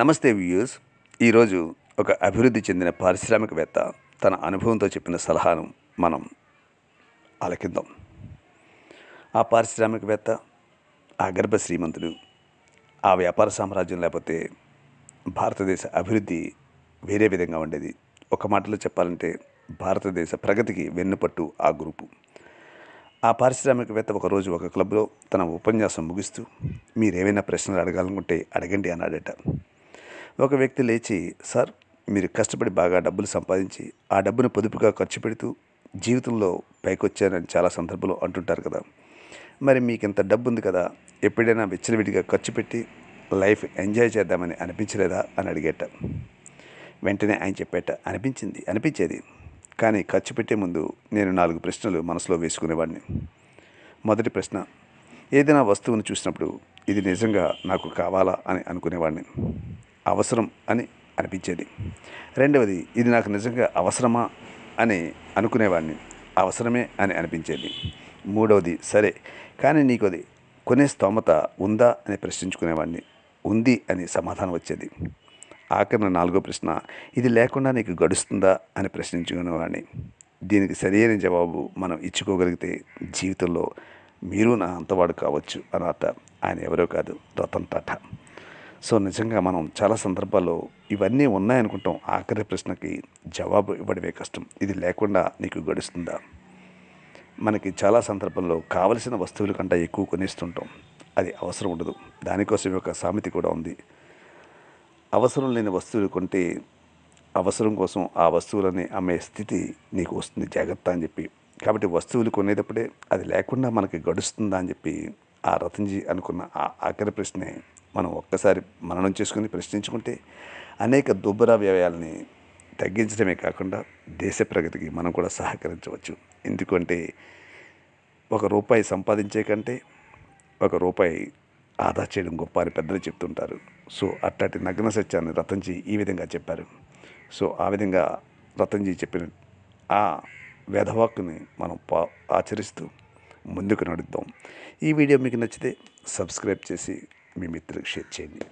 నమస్తే వ్యూస్ ఈరోజు ఒక అభివృద్ధి చెందిన పారిశ్రామికవేత్త తన అనుభవంతో చెప్పిన సలహాను మనం ఆలకిద్దాం ఆ పారిశ్రామికవేత్త ఆ గర్భ శ్రీమంతుడు ఆ వ్యాపార సామ్రాజ్యం లేకపోతే భారతదేశ అభివృద్ధి వేరే విధంగా ఉండేది ఒక మాటలో చెప్పాలంటే భారతదేశ ప్రగతికి వెన్నుపట్టు ఆ గ్రూపు ఆ పారిశ్రామికవేత్త ఒకరోజు ఒక క్లబ్లో తన ఉపన్యాసం ముగిస్తూ మీరేమైనా ప్రశ్నలు అడగాలనుకుంటే అడగండి అన్నాడట ఒక వ్యక్తి లేచి సార్ మీరు కష్టపడి బాగా డబ్బులు సంపాదించి ఆ డబ్బును పొదుపుగా ఖర్చు పెడుతూ జీవితంలో పైకొచ్చారని చాలా సందర్భంలో అంటుంటారు కదా మరి మీకు ఇంత డబ్బు ఉంది కదా ఎప్పుడైనా విచ్చలవిడిగా ఖర్చు పెట్టి లైఫ్ ఎంజాయ్ చేద్దామని అనిపించలేదా అని అడిగేట వెంటనే ఆయన చెప్పేట అనిపించింది అనిపించేది కానీ ఖర్చు పెట్టే ముందు నేను నాలుగు ప్రశ్నలు మనసులో వేసుకునేవాడిని మొదటి ప్రశ్న ఏదైనా వస్తువును చూసినప్పుడు ఇది నిజంగా నాకు కావాలా అని అనుకునేవాడిని అవసరం అని అనిపించేది రెండవది ఇది నాకు నిజంగా అవసరమా అని అనుకునేవాడిని అవసరమే అని అనిపించేది మూడవది సరే కానీ నీకు అది కొనే స్తోమత ఉందా అని ప్రశ్నించుకునేవాడిని ఉంది అని సమాధానం వచ్చేది ఆఖరిన నాలుగో ప్రశ్న ఇది లేకుండా నీకు గడుస్తుందా అని ప్రశ్నించుకునేవాడిని దీనికి సరైన జవాబు మనం ఇచ్చుకోగలిగితే జీవితంలో మీరు నా అంతవాడు కావచ్చు అని ఆయన ఎవరో కాదు రతన్ టాటా సో నిజంగా మనం చాలా సందర్భాల్లో ఇవన్నీ ఉన్నాయనుకుంటాం ఆఖరి ప్రశ్నకి జవాబు ఇవ్వడమే కష్టం ఇది లేకుండా నీకు గడుస్తుందా మనకి చాలా సందర్భంలో కావలసిన వస్తువుల కంటే ఎక్కువ కొనిస్తుంటాం అది అవసరం ఉండదు దానికోసం ఒక సామెత కూడా ఉంది అవసరం లేని వస్తువులు కొంటే అవసరం కోసం ఆ వస్తువులని అమ్మే స్థితి నీకు వస్తుంది జాగ్రత్త అని చెప్పి కాబట్టి వస్తువులు కొనేటప్పుడే అది లేకుండా మనకి గడుస్తుందా అని చెప్పి ఆ రతంజీ అనుకున్న ఆ ఆఖరి ప్రశ్నే మనం ఒక్కసారి మననం చేసుకుని ప్రశ్నించుకుంటే అనేక దుబ్బరా వ్యయాలని తగ్గించడమే కాకుండా దేశ ప్రగతికి మనం కూడా సహకరించవచ్చు ఎందుకంటే ఒక రూపాయి సంపాదించే కంటే ఒక రూపాయి ఆదా చేయడం గొప్ప అని పెద్దలు చెప్తుంటారు సో అట్లాంటి నగ్న సత్యాన్ని రతన్జీ ఈ విధంగా చెప్పారు సో ఆ విధంగా రతంజీ చెప్పిన ఆ వేదవాక్కుని మనం పా ఆచరిస్తూ ముందుకు నడుద్దాం ఈ వీడియో మీకు నచ్చితే సబ్స్క్రైబ్ చేసి మీ మిత్రులకు షేర్ చేయండి